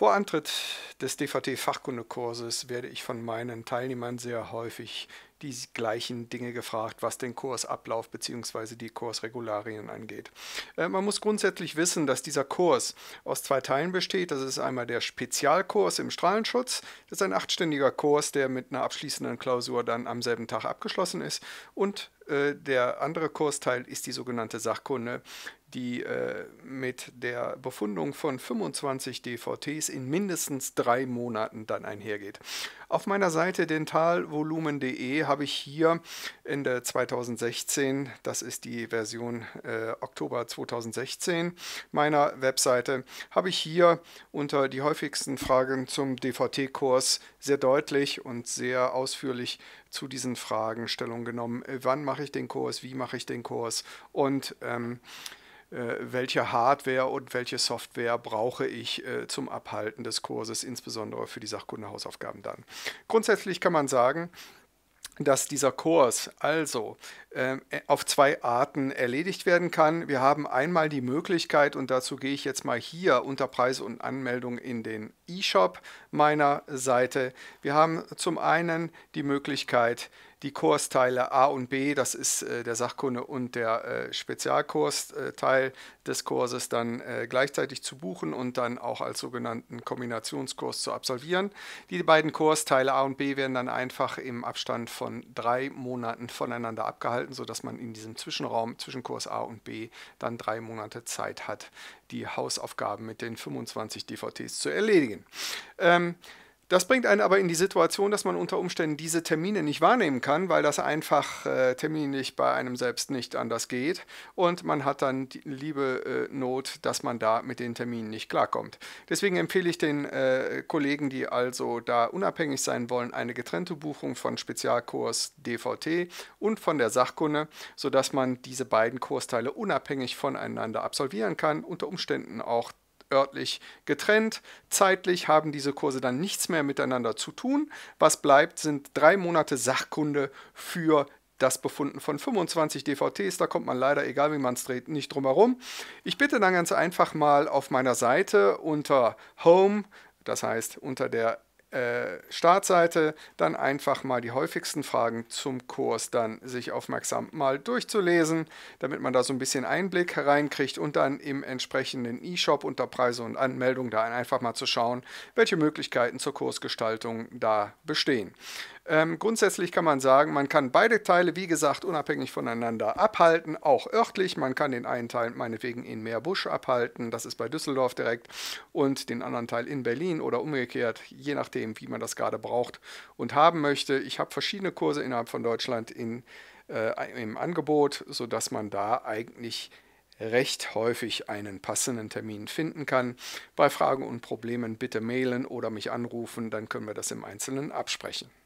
Vorantritt des DVT-Fachkundekurses werde ich von meinen Teilnehmern sehr häufig die gleichen Dinge gefragt, was den Kursablauf bzw. die Kursregularien angeht. Äh, man muss grundsätzlich wissen, dass dieser Kurs aus zwei Teilen besteht. Das ist einmal der Spezialkurs im Strahlenschutz. Das ist ein achtstündiger Kurs, der mit einer abschließenden Klausur dann am selben Tag abgeschlossen ist. Und äh, der andere Kursteil ist die sogenannte Sachkunde, die äh, mit der Befundung von 25 DVTs in mindestens drei drei Monaten dann einhergeht. Auf meiner Seite dentalvolumen.de habe ich hier Ende 2016, das ist die Version äh, Oktober 2016 meiner Webseite, habe ich hier unter die häufigsten Fragen zum DVT-Kurs sehr deutlich und sehr ausführlich zu diesen Fragen Stellung genommen. Äh, wann mache ich den Kurs? Wie mache ich den Kurs? Und ähm, äh, welche Hardware und welche Software brauche ich äh, zum Abhalten des Kurses, insbesondere für die Sachkundehausaufgaben dann. Grundsätzlich kann man sagen, dass dieser Kurs also ähm, äh, auf zwei Arten erledigt werden kann. Wir haben einmal die Möglichkeit, und dazu gehe ich jetzt mal hier unter Preise und Anmeldung in den E-Shop meiner Seite. Wir haben zum einen die Möglichkeit, die Kursteile A und B, das ist äh, der Sachkunde und der äh, Spezialkursteil des Kurses, dann äh, gleichzeitig zu buchen und dann auch als sogenannten Kombinationskurs zu absolvieren. Die beiden Kursteile A und B werden dann einfach im Abstand von drei Monaten voneinander abgehalten, sodass man in diesem Zwischenraum zwischen Kurs A und B dann drei Monate Zeit hat, die Hausaufgaben mit den 25 DVTs zu erledigen. Ähm, das bringt einen aber in die Situation, dass man unter Umständen diese Termine nicht wahrnehmen kann, weil das einfach äh, terminlich bei einem selbst nicht anders geht. Und man hat dann die liebe äh, Not, dass man da mit den Terminen nicht klarkommt. Deswegen empfehle ich den äh, Kollegen, die also da unabhängig sein wollen, eine getrennte Buchung von Spezialkurs DVT und von der Sachkunde, sodass man diese beiden Kursteile unabhängig voneinander absolvieren kann, unter Umständen auch örtlich getrennt. Zeitlich haben diese Kurse dann nichts mehr miteinander zu tun. Was bleibt, sind drei Monate Sachkunde für das Befunden von 25 DVTs. Da kommt man leider, egal wie man es dreht, nicht drum herum. Ich bitte dann ganz einfach mal auf meiner Seite unter Home, das heißt unter der äh, Startseite dann einfach mal die häufigsten Fragen zum Kurs dann sich aufmerksam mal durchzulesen, damit man da so ein bisschen Einblick hereinkriegt und dann im entsprechenden E-Shop unter Preise und Anmeldung da einfach mal zu schauen, welche Möglichkeiten zur Kursgestaltung da bestehen. Ähm, grundsätzlich kann man sagen, man kann beide Teile, wie gesagt, unabhängig voneinander abhalten, auch örtlich. Man kann den einen Teil meinetwegen in Meerbusch abhalten, das ist bei Düsseldorf direkt, und den anderen Teil in Berlin oder umgekehrt, je nachdem, wie man das gerade braucht und haben möchte. Ich habe verschiedene Kurse innerhalb von Deutschland in, äh, im Angebot, sodass man da eigentlich recht häufig einen passenden Termin finden kann. Bei Fragen und Problemen bitte mailen oder mich anrufen, dann können wir das im Einzelnen absprechen.